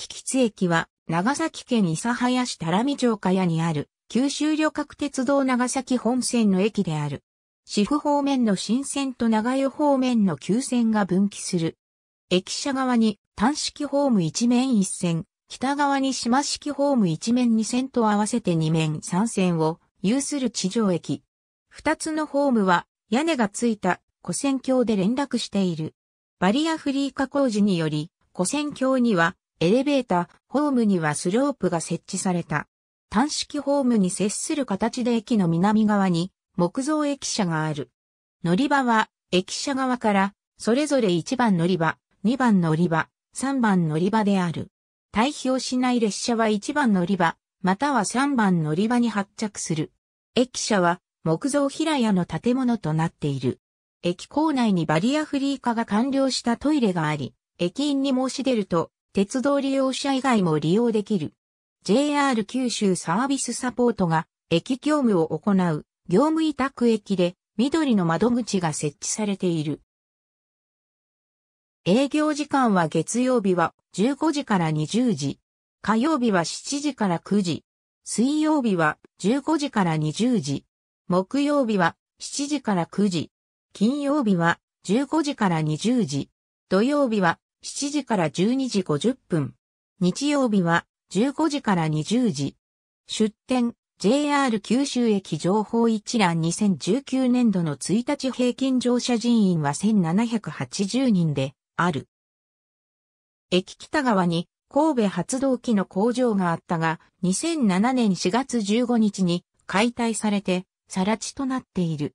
引津駅は、長崎県諫早市多良見町屋にある、九州旅客鉄道長崎本線の駅である。市府方面の新線と長与方面の旧線が分岐する。駅舎側に単式ホーム一面一線、北側に島式ホーム一面二線と合わせて二面三線を有する地上駅。二つのホームは屋根がついた古線橋で連絡している。バリアフリー化工事により古線橋にはエレベーター、ホームにはスロープが設置された。単式ホームに接する形で駅の南側に木造駅舎がある。乗り場は駅舎側からそれぞれ1番乗り場、2番乗り場、3番乗り場である。対をしない列車は1番乗り場、または3番乗り場に発着する。駅舎は木造平屋の建物となっている。駅構内にバリアフリー化が完了したトイレがあり、駅員に申し出ると鉄道利用者以外も利用できる。JR 九州サービスサポートが駅業務を行う業務委託駅で緑の窓口が設置されている。営業時間は月曜日は15時から20時、火曜日は7時から9時、水曜日は15時から20時、木曜日は7時から9時、金曜日は15時から20時、土曜日は7時から12時50分。日曜日は15時から20時。出店 JR 九州駅情報一覧2019年度の1日平均乗車人員は1780人である。駅北側に神戸発動機の工場があったが、2007年4月15日に解体されて、更地となっている。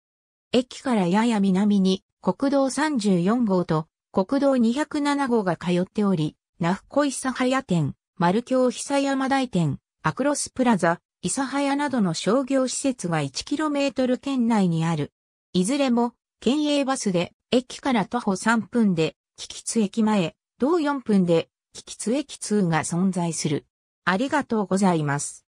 駅からやや南に国道34号と国道207号が通っており、那須小諫早店、丸京久山台店、アクロスプラザ、諫早などの商業施設が 1km 圏内にある。いずれも、県営バスで、駅から徒歩3分で、木木津駅前、同4分で、木木津駅通が存在する。ありがとうございます。